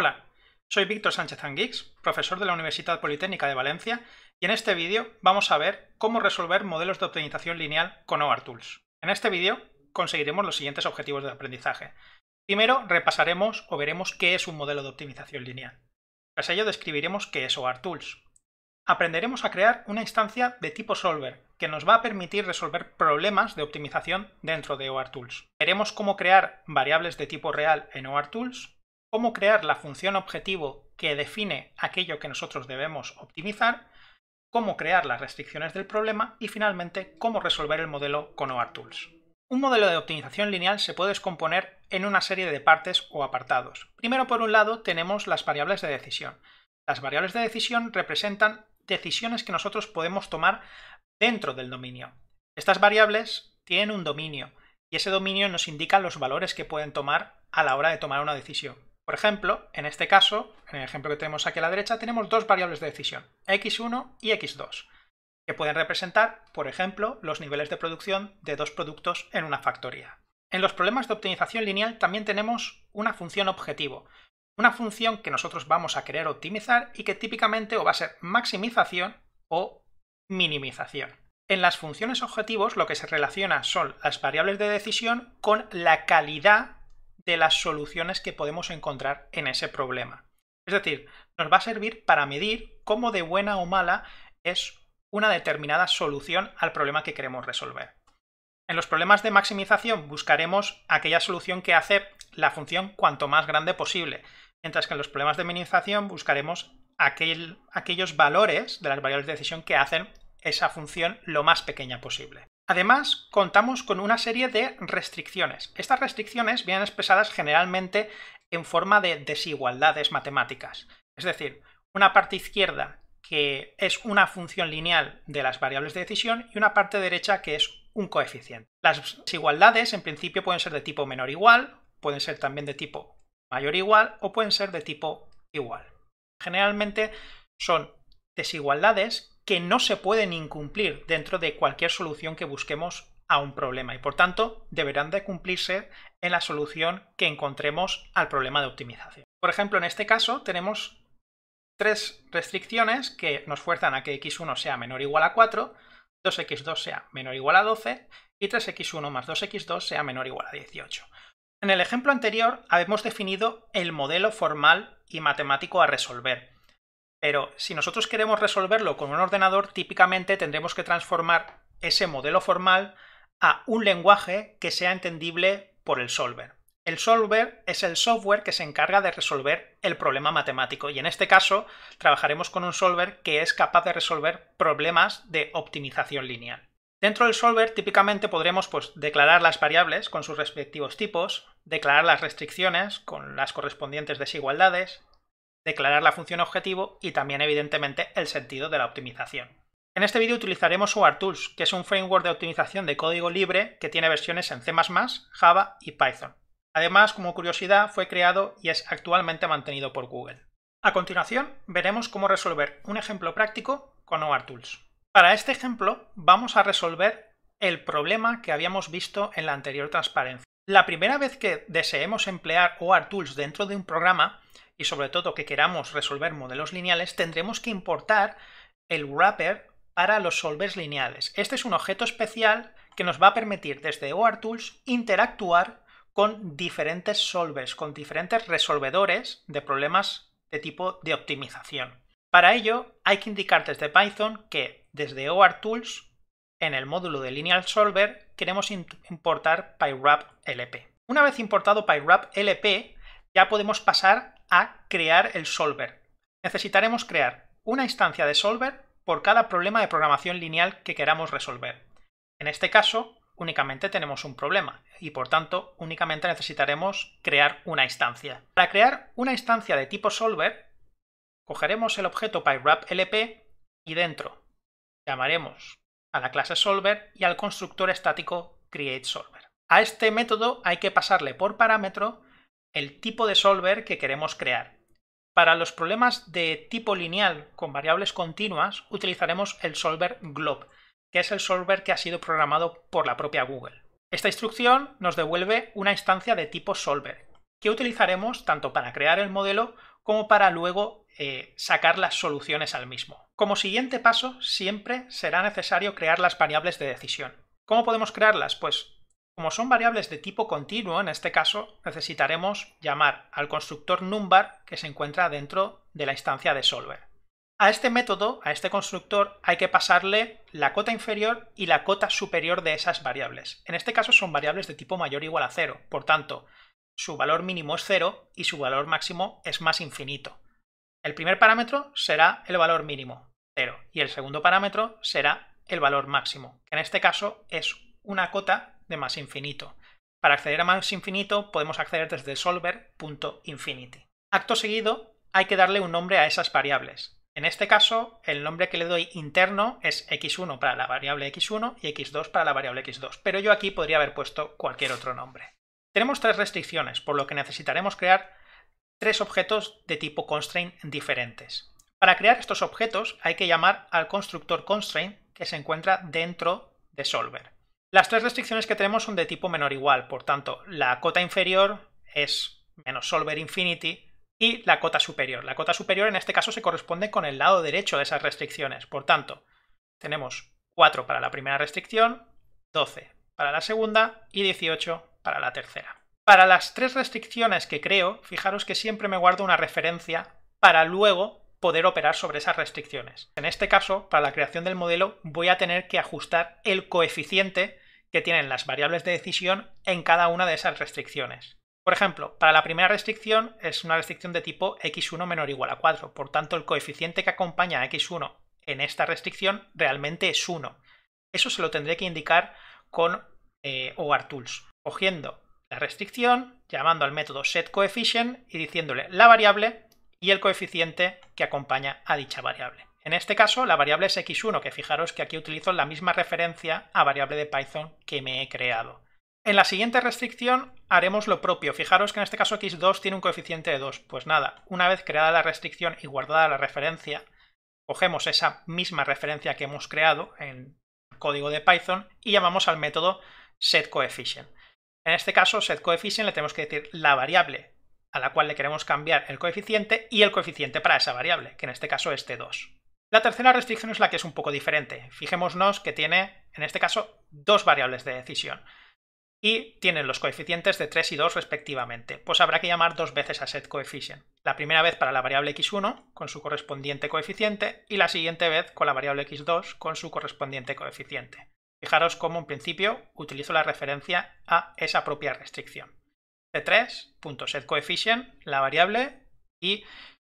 Hola, soy Víctor Sánchez Anguix, profesor de la Universidad Politécnica de Valencia, y en este vídeo vamos a ver cómo resolver modelos de optimización lineal con ORTools. En este vídeo conseguiremos los siguientes objetivos de aprendizaje. Primero, repasaremos o veremos qué es un modelo de optimización lineal. Tras ello, describiremos qué es ORTools. Tools. Aprenderemos a crear una instancia de tipo solver que nos va a permitir resolver problemas de optimización dentro de ORTools. Veremos cómo crear variables de tipo real en ORTools cómo crear la función objetivo que define aquello que nosotros debemos optimizar, cómo crear las restricciones del problema y finalmente cómo resolver el modelo con OR Tools. Un modelo de optimización lineal se puede descomponer en una serie de partes o apartados. Primero, por un lado, tenemos las variables de decisión. Las variables de decisión representan decisiones que nosotros podemos tomar dentro del dominio. Estas variables tienen un dominio y ese dominio nos indica los valores que pueden tomar a la hora de tomar una decisión. Por ejemplo, en este caso, en el ejemplo que tenemos aquí a la derecha, tenemos dos variables de decisión, x1 y x2, que pueden representar, por ejemplo, los niveles de producción de dos productos en una factoría. En los problemas de optimización lineal también tenemos una función objetivo, una función que nosotros vamos a querer optimizar y que típicamente o va a ser maximización o minimización. En las funciones objetivos lo que se relaciona son las variables de decisión con la calidad de las soluciones que podemos encontrar en ese problema. Es decir, nos va a servir para medir cómo de buena o mala es una determinada solución al problema que queremos resolver. En los problemas de maximización buscaremos aquella solución que hace la función cuanto más grande posible, mientras que en los problemas de minimización buscaremos aquel, aquellos valores de las variables de decisión que hacen esa función lo más pequeña posible. Además, contamos con una serie de restricciones. Estas restricciones vienen expresadas generalmente en forma de desigualdades matemáticas. Es decir, una parte izquierda que es una función lineal de las variables de decisión y una parte derecha que es un coeficiente. Las desigualdades en principio pueden ser de tipo menor igual, pueden ser también de tipo mayor igual o pueden ser de tipo igual. Generalmente son desigualdades que no se pueden incumplir dentro de cualquier solución que busquemos a un problema y por tanto deberán de cumplirse en la solución que encontremos al problema de optimización. Por ejemplo, en este caso tenemos tres restricciones que nos fuerzan a que x1 sea menor o igual a 4, 2x2 sea menor o igual a 12 y 3x1 más 2x2 sea menor o igual a 18. En el ejemplo anterior habíamos definido el modelo formal y matemático a resolver pero si nosotros queremos resolverlo con un ordenador, típicamente tendremos que transformar ese modelo formal a un lenguaje que sea entendible por el solver. El solver es el software que se encarga de resolver el problema matemático y en este caso trabajaremos con un solver que es capaz de resolver problemas de optimización lineal. Dentro del solver típicamente podremos pues, declarar las variables con sus respectivos tipos, declarar las restricciones con las correspondientes desigualdades, declarar la función objetivo y también evidentemente el sentido de la optimización. En este vídeo utilizaremos Tools, que es un framework de optimización de código libre que tiene versiones en C++, Java y Python. Además, como curiosidad, fue creado y es actualmente mantenido por Google. A continuación, veremos cómo resolver un ejemplo práctico con Tools. Para este ejemplo, vamos a resolver el problema que habíamos visto en la anterior transparencia. La primera vez que deseemos emplear Tools dentro de un programa, y sobre todo que queramos resolver modelos lineales, tendremos que importar el wrapper para los solvers lineales. Este es un objeto especial que nos va a permitir desde ORTools interactuar con diferentes solvers, con diferentes resolvedores de problemas de tipo de optimización. Para ello hay que indicar desde Python que desde ORTools, en el módulo de Lineal Solver, queremos importar PyWrapLP. Una vez importado PyWrapLP ya podemos pasar a crear el solver. Necesitaremos crear una instancia de solver por cada problema de programación lineal que queramos resolver. En este caso, únicamente tenemos un problema y por tanto únicamente necesitaremos crear una instancia. Para crear una instancia de tipo solver, cogeremos el objeto pywraplp y dentro llamaremos a la clase solver y al constructor estático createSolver. A este método hay que pasarle por parámetro el tipo de solver que queremos crear. Para los problemas de tipo lineal con variables continuas utilizaremos el solver glob, que es el solver que ha sido programado por la propia Google. Esta instrucción nos devuelve una instancia de tipo solver, que utilizaremos tanto para crear el modelo como para luego eh, sacar las soluciones al mismo. Como siguiente paso, siempre será necesario crear las variables de decisión. ¿Cómo podemos crearlas? Pues como son variables de tipo continuo, en este caso necesitaremos llamar al constructor numbar que se encuentra dentro de la instancia de solver. A este método, a este constructor, hay que pasarle la cota inferior y la cota superior de esas variables. En este caso son variables de tipo mayor o igual a cero, por tanto, su valor mínimo es cero y su valor máximo es más infinito. El primer parámetro será el valor mínimo, cero, y el segundo parámetro será el valor máximo, que en este caso es una cota de más infinito. Para acceder a más infinito podemos acceder desde solver.infinity. Acto seguido hay que darle un nombre a esas variables. En este caso, el nombre que le doy interno es x1 para la variable x1 y x2 para la variable x2, pero yo aquí podría haber puesto cualquier otro nombre. Tenemos tres restricciones, por lo que necesitaremos crear tres objetos de tipo constraint diferentes. Para crear estos objetos hay que llamar al constructor constraint que se encuentra dentro de Solver. Las tres restricciones que tenemos son de tipo menor igual, por tanto, la cota inferior es menos solver infinity y la cota superior. La cota superior en este caso se corresponde con el lado derecho de esas restricciones, por tanto, tenemos 4 para la primera restricción, 12 para la segunda y 18 para la tercera. Para las tres restricciones que creo, fijaros que siempre me guardo una referencia para luego poder operar sobre esas restricciones. En este caso, para la creación del modelo, voy a tener que ajustar el coeficiente que tienen las variables de decisión en cada una de esas restricciones. Por ejemplo, para la primera restricción es una restricción de tipo x1 menor o igual a 4, por tanto el coeficiente que acompaña a x1 en esta restricción realmente es 1. Eso se lo tendré que indicar con eh, ORTools, cogiendo la restricción, llamando al método setCoefficient y diciéndole la variable y el coeficiente que acompaña a dicha variable. En este caso, la variable es x1, que fijaros que aquí utilizo la misma referencia a variable de Python que me he creado. En la siguiente restricción haremos lo propio. Fijaros que en este caso x2 tiene un coeficiente de 2. Pues nada, una vez creada la restricción y guardada la referencia, cogemos esa misma referencia que hemos creado en código de Python y llamamos al método setCoefficient. En este caso, setCoefficient le tenemos que decir la variable a la cual le queremos cambiar el coeficiente y el coeficiente para esa variable, que en este caso es t2. La tercera restricción es la que es un poco diferente. Fijémonos que tiene, en este caso, dos variables de decisión y tienen los coeficientes de 3 y 2 respectivamente, pues habrá que llamar dos veces a set setCoefficient. La primera vez para la variable x1 con su correspondiente coeficiente y la siguiente vez con la variable x2 con su correspondiente coeficiente. Fijaros cómo en principio utilizo la referencia a esa propia restricción c3.setCoefficient, la variable, y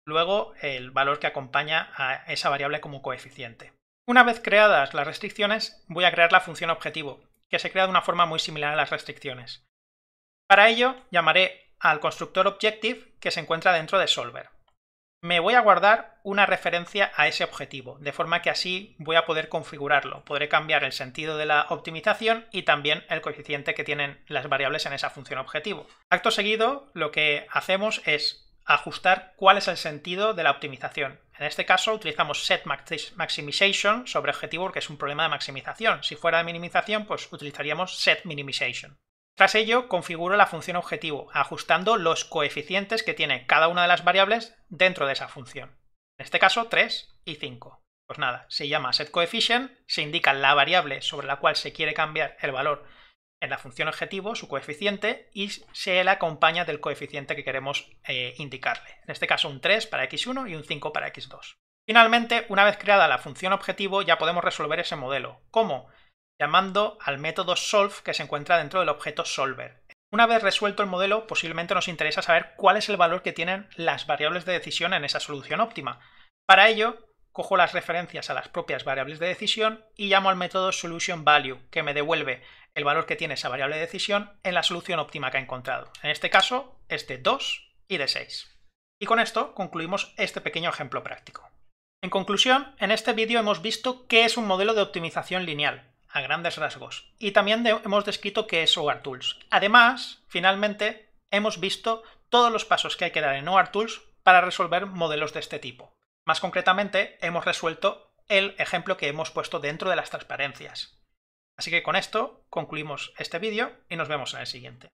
luego el valor que acompaña a esa variable como coeficiente. Una vez creadas las restricciones, voy a crear la función objetivo, que se crea de una forma muy similar a las restricciones. Para ello, llamaré al constructor objective que se encuentra dentro de solver me voy a guardar una referencia a ese objetivo, de forma que así voy a poder configurarlo. Podré cambiar el sentido de la optimización y también el coeficiente que tienen las variables en esa función objetivo. Acto seguido, lo que hacemos es ajustar cuál es el sentido de la optimización. En este caso utilizamos set maximization sobre objetivo porque es un problema de maximización. Si fuera de minimización, pues utilizaríamos set minimization. Tras ello, configuro la función objetivo, ajustando los coeficientes que tiene cada una de las variables dentro de esa función. En este caso, 3 y 5. Pues nada, se llama setCoefficient, se indica la variable sobre la cual se quiere cambiar el valor en la función objetivo, su coeficiente, y se la acompaña del coeficiente que queremos eh, indicarle. En este caso, un 3 para x1 y un 5 para x2. Finalmente, una vez creada la función objetivo, ya podemos resolver ese modelo. ¿Cómo? llamando al método solve que se encuentra dentro del objeto solver. Una vez resuelto el modelo, posiblemente nos interesa saber cuál es el valor que tienen las variables de decisión en esa solución óptima. Para ello, cojo las referencias a las propias variables de decisión y llamo al método solutionValue, que me devuelve el valor que tiene esa variable de decisión en la solución óptima que ha encontrado. En este caso, es de 2 y de 6. Y con esto concluimos este pequeño ejemplo práctico. En conclusión, en este vídeo hemos visto qué es un modelo de optimización lineal, a grandes rasgos. Y también hemos descrito qué es Tools. Además, finalmente, hemos visto todos los pasos que hay que dar en Tools para resolver modelos de este tipo. Más concretamente, hemos resuelto el ejemplo que hemos puesto dentro de las transparencias. Así que con esto concluimos este vídeo y nos vemos en el siguiente.